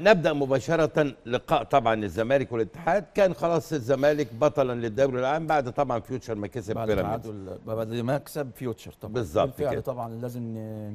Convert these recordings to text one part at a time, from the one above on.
نبدا مباشره لقاء طبعا الزمالك والاتحاد كان خلاص الزمالك بطلا للدوري العام بعد طبعا فيوتشر ما كسب بيراميدز بعد ما كسب فيوتشر طبعا بالظبط يعني طبعا لازم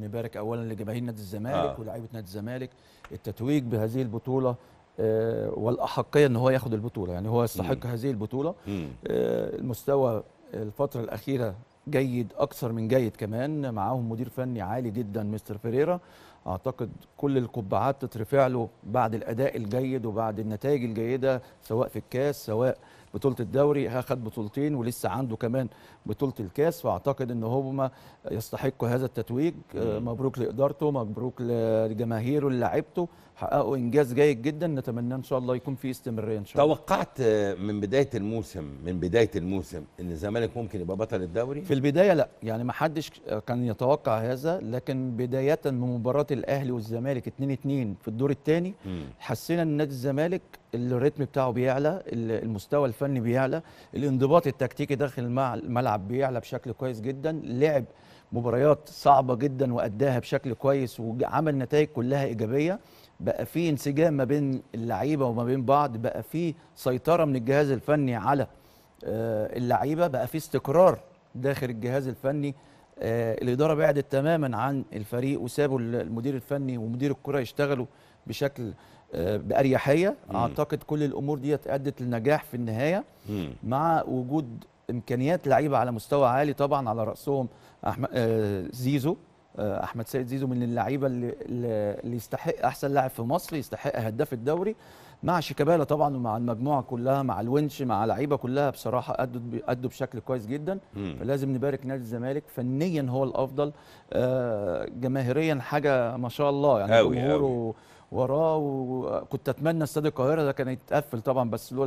نبارك اولا لجماهير نادي الزمالك آه. ولاعيبه نادي الزمالك التتويج بهذه البطوله آه، والاحقيه ان هو ياخد البطوله يعني هو يستحق هذه البطوله مم. آه، المستوى الفتره الاخيره جيد اكثر من جيد كمان معاهم مدير فني عالي جدا مستر فيريرا اعتقد كل القبعات تترفع له بعد الاداء الجيد وبعد النتائج الجيده سواء في الكاس سواء بطوله الدوري اخذ بطولتين ولسه عنده كمان بطوله الكاس فاعتقد ان هما يستحقوا هذا التتويج آه، مبروك لادارته مبروك لجماهيره للاعيبته حققوا انجاز جيد جدا نتمنى ان شاء الله يكون في استمراريه ان شاء الله توقعت من بدايه الموسم من بدايه الموسم ان الزمالك ممكن يبقى بطل الدوري في البدايه لا يعني ما حدش كان يتوقع هذا لكن بدايه من مباراه الاهلي والزمالك 2 2 في الدور الثاني حسينا ان نادي الزمالك الريتم بتاعه بيعلى المستوى الفني بيعلى الانضباط التكتيكي داخل الملعب بيعلى بشكل كويس جدا لعب مباريات صعبه جدا واداها بشكل كويس وعمل نتائج كلها ايجابيه بقى في انسجام ما بين اللعيبه وما بين بعض بقى في سيطره من الجهاز الفني على آه، اللعيبه بقى في استقرار داخل الجهاز الفني آه، الاداره بعدت تماما عن الفريق وسابوا المدير الفني ومدير الكره يشتغلوا بشكل آه، باريحيه مم. اعتقد كل الامور دي ادت للنجاح في النهايه مم. مع وجود امكانيات لعيبه على مستوى عالي طبعا على راسهم آه، زيزو آه، احمد سيد زيزو من اللعيبه اللي, اللي يستحق احسن لاعب في مصر يستحق هداف الدوري مع شيكابالا طبعا ومع المجموعه كلها مع الونش مع لعيبه كلها بصراحه ادوا ادوا بشكل كويس جدا مم. فلازم نبارك نادي الزمالك فنيا هو الافضل آه، جماهيريا حاجه ما شاء الله يعني جمهوره وراه وكنت اتمنى استاد القاهره ده كان يتقفل طبعا بس اللي هو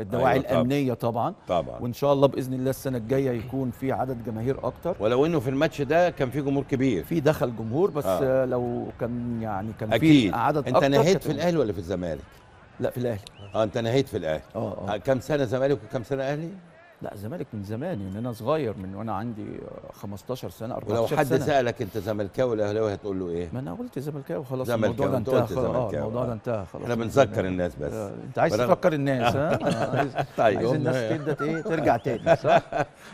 الدواعي أيوة الامنيه طبعا طبعا وان شاء الله باذن الله السنه الجايه يكون في عدد جماهير اكتر ولو انه في الماتش ده كان في جمهور كبير في دخل جمهور بس آه. لو كان يعني كان في عدد انت اكتر انت نهيت في الاهلي ولا في الزمالك؟ لا في الاهلي اه انت نهيت في الاهلي اه اه كام سنه زمالك وكام سنه اهلي؟ لا الزمالك من زمان يعني انا صغير من وانا عندي 15 سنه 14 سنه ولو حد سالك انت زملكاوي ولا اهلاوي هتقول له ايه؟ ما انا قلت زملكاوي وخلاص الموضوع ده انتهى خلاص آه، الموضوع ده انتهى خلاص احنا بنذكر الناس بس آه انت عايز تفكر الناس ها؟ عايز, طيب، عايز الناس تبدا ايه ترجع تاني صح؟